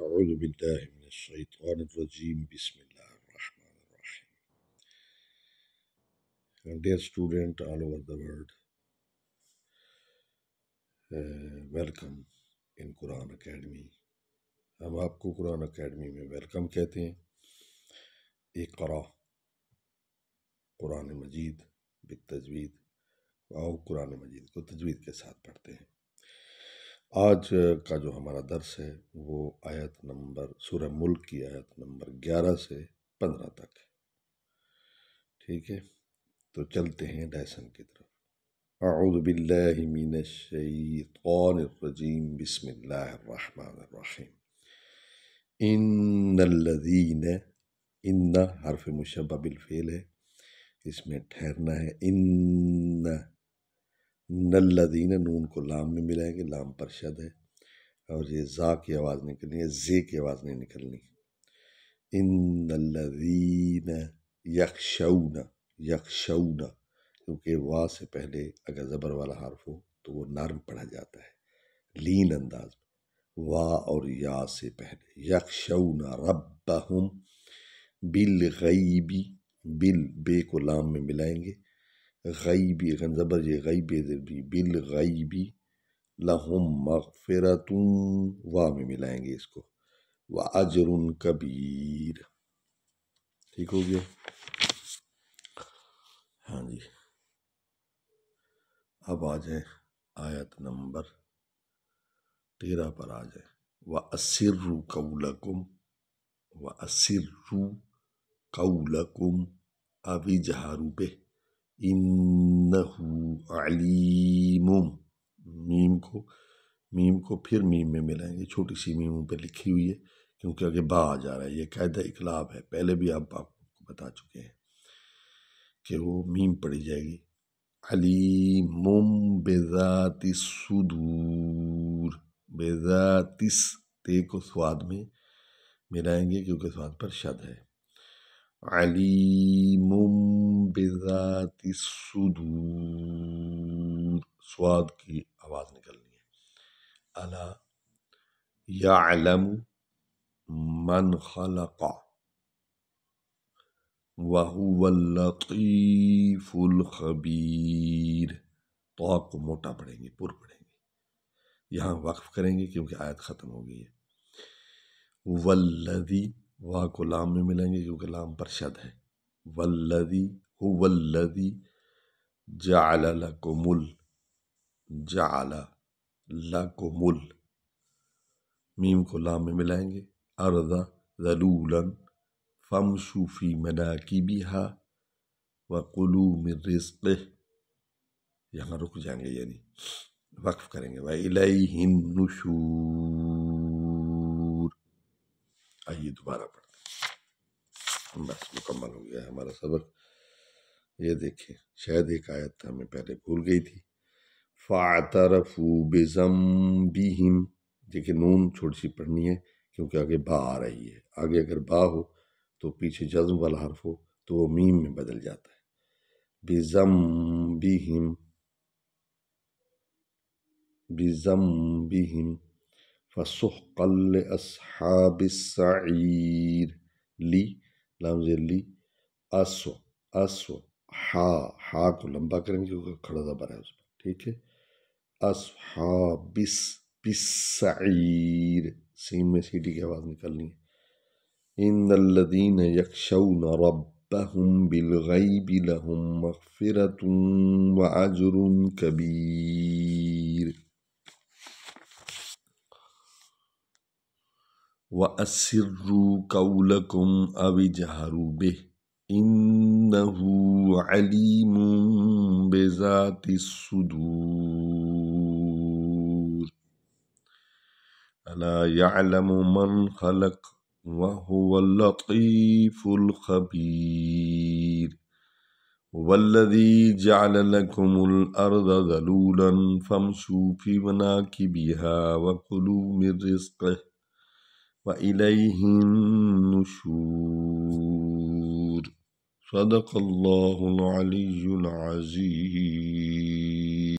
أعوذ بالله من الشيطان الرجيم بسم الله الرحمن الرحيم My dear student all over the world uh, Welcome in Quran Academy ہم آپ کو قرآن اکیڈمی میں ویلکم کہتے ہیں ایک قرآ قرآن مجید بالتجوید تو آؤ قرآن مجید کو تجوید کے ساتھ پڑھتے ہیں آج کا جو ہمارا درس ہے وہ آیت نمبر سورہ ملک کی آیت نمبر گیارہ سے پندرہ تک ہے ٹھیک ہے تو چلتے ہیں ڈیسن کی طرف اعوذ باللہ من الشیطان الرجیم بسم اللہ الرحمن الرحیم ان الذین ان حرف مشبہ بالفعل ہے اس میں ٹھہرنا ہے ان نلدین نون کو لام میں ملائیں گے لام پر شد ہے اور یہ زا کی آواز نکلنی ہے زے کی آواز نہیں نکلنی ہے ان نلدین یکشونا یکشونا کیونکہ وا سے پہلے اگر زبر والا حرف ہو تو وہ نرم پڑھا جاتا ہے لین انداز میں وا اور یا سے پہلے یکشونا ربہم بالغیبی بل بے کو لام میں ملائیں گے غیبی زبر یہ در بھی بل غیبی لہم مغفرتن وا میں ملائیں گے اس کو و کبیر ٹھیک ہو گیا ہاں جی اب آ جائیں آیت نمبر تیرہ پر آ جائیں وَأَسِرُّ قَوْلَكُمْ و اسر قول کم جہارو پہ انہو علیم میم کو میم کو پھر میم میں ملائیں گے چھوٹی سی میم پہ لکھی ہوئی ہے کیونکہ اگر با آ جا رہا ہے یہ قاعدہ اقلاب ہے پہلے بھی آپ آپ کو بتا چکے ہیں کہ وہ میم پڑھی جائے گی علیم بذات صدور بذات تے کو سواد میں ملائیں گے کیونکہ سواد پر شد ہے علیم بذات الصدور سواد کی آواز نکلنی ہے الا یعلم من خلق وهو اللطیف الخبیر تو آپ کو موٹا پڑھیں گے پر پڑھیں گے یہاں وقف کریں گے کیونکہ آیت ختم ہو گئی ہے والذی وا کو لام میں ملیں گے کیونکہ لام پر شد ہے ولدی ہو ولدی مل جا کو مل میم کو لام میں ملائیں گے اردا رلول فم شوفی منا کی بہ ووم رسک یہاں رک جائیں گے یعنی وقف کریں گے ہند الشو یہ دوبارہ پڑھتے ہیں بس مکمل ہو گیا ہمارا سبق یہ دیکھیں شاید ایک آیت ہمیں پہلے بھول گئی تھی بزم دیکھیں نون چھوٹی سی پڑھنی ہے کیونکہ آگے با آ رہی ہے آگے اگر با ہو تو پیچھے جزم والا حرف ہو تو وہ میم میں بدل جاتا ہے بزم زم بزم زم فسحقا لأصحاب السعير لي لامز لي أسو أسو حا حا کو لمبا کریں گے کیونکہ کھڑا دبر ہے اس پر ٹھیک ہے اصحاب السعير سین میں سیٹی کی آواز نکلنی ہے ان الذين يخشون ربهم بالغيب لهم مغفرة واجر كبير وأسروا قولكم أو اجهروا به إنه عليم بذات الصدور ألا يعلم من خلق وهو اللطيف الخبير والذي جعل لكم الأرض ذلولا فامشوا في مناكبها وكلوا من رزقه وإليه النشور صدق الله العلي العزيز